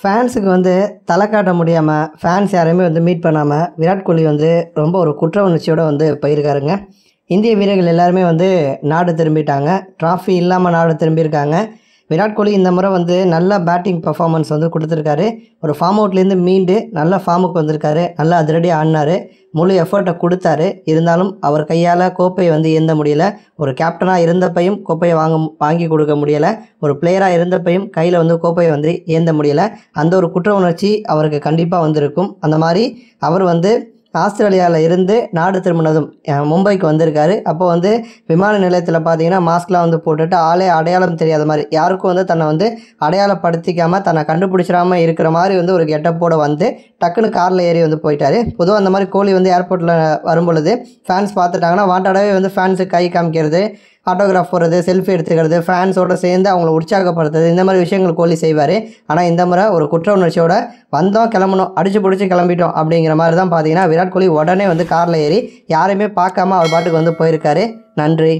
ஃபேன்ஸுக்கு வந்து தலை காட்ட முடியாமல் ஃபேன்ஸ் யாரையுமே வந்து மீட் பண்ணாமல் விராட் கோலி வந்து ரொம்ப ஒரு குற்ற உணர்ச்சியோடு வந்து போயிருக்காருங்க இந்திய வீரர்கள் எல்லாருமே வந்து நாடு திரும்பிட்டாங்க ட்ராஃபி இல்லாமல் நாடு திரும்பியிருக்காங்க விராட் கோலி இந்த முறை வந்து நல்ல பேட்டிங் பர்ஃபார்மன்ஸ் வந்து கொடுத்துருக்காரு ஒரு ஃபார்ம் அவுட்லேருந்து மீண்டு நல்ல ஃபார்முக்கு வந்திருக்காரு நல்லா அதிரடி ஆடினார் முழு எஃபர்ட்டை கொடுத்தாரு இருந்தாலும் அவர் கையால் கோப்பையை வந்து ஏந்த முடியல ஒரு கேப்டனாக இருந்தப்பையும் கோப்பையை வாங்க வாங்கி கொடுக்க முடியலை ஒரு பிளேயராக இருந்தப்பையும் கையில் வந்து கோப்பையை வந்து ஏந்த முடியலை அந்த ஒரு குற்ற உணர்ச்சி அவருக்கு கண்டிப்பாக வந்திருக்கும் அந்த மாதிரி அவர் வந்து ஆஸ்திரேலியாவில் இருந்து நாடு திரும்பினதும் மும்பைக்கு வந்திருக்காரு அப்போ வந்து விமான நிலையத்தில் பார்த்தீங்கன்னா மாஸ்க்லாம் வந்து போட்டுட்டு ஆளே அடையாளம் தெரியாத மாதிரி யாருக்கும் வந்து தன்னை வந்து அடையாளப்படுத்திக்காமல் தன்னை கண்டுபிடிச்சிடாமல் இருக்கிற மாதிரி வந்து ஒரு கெட்டப்போடு வந்து டக்குன்னு காரில் ஏறி வந்து போயிட்டார் பொதுவாக அந்த மாதிரி கோழி வந்து ஏர்போர்ட்டில் வரும்பொழுது ஃபேன்ஸ் பார்த்துட்டாங்கன்னா வாண்டாடவே வந்து ஃபேன்ஸு கை காமிக்கிறது ஆட்டோகிராஃப் போடுறது செல்ஃபி எடுத்துக்கிறது ஃபேன்ஸோடு சேர்ந்து அவங்கள உற்சாகப்படுத்துறது இந்த மாதிரி விஷயங்கள் கோலி செய்வார் ஆனால் இந்த முறை ஒரு குற்ற உணர்ச்சியோட வந்தோம் கிளம்பணும் அடிச்சு பிடிச்சி கிளம்பிட்டோம் அப்படிங்கிற மாதிரி தான் பார்த்தீங்கன்னா விராட் கோலி உடனே வந்து காரில் ஏறி யாரையுமே பார்க்காம அவர் பாட்டுக்கு வந்து போயிருக்காரு நன்றி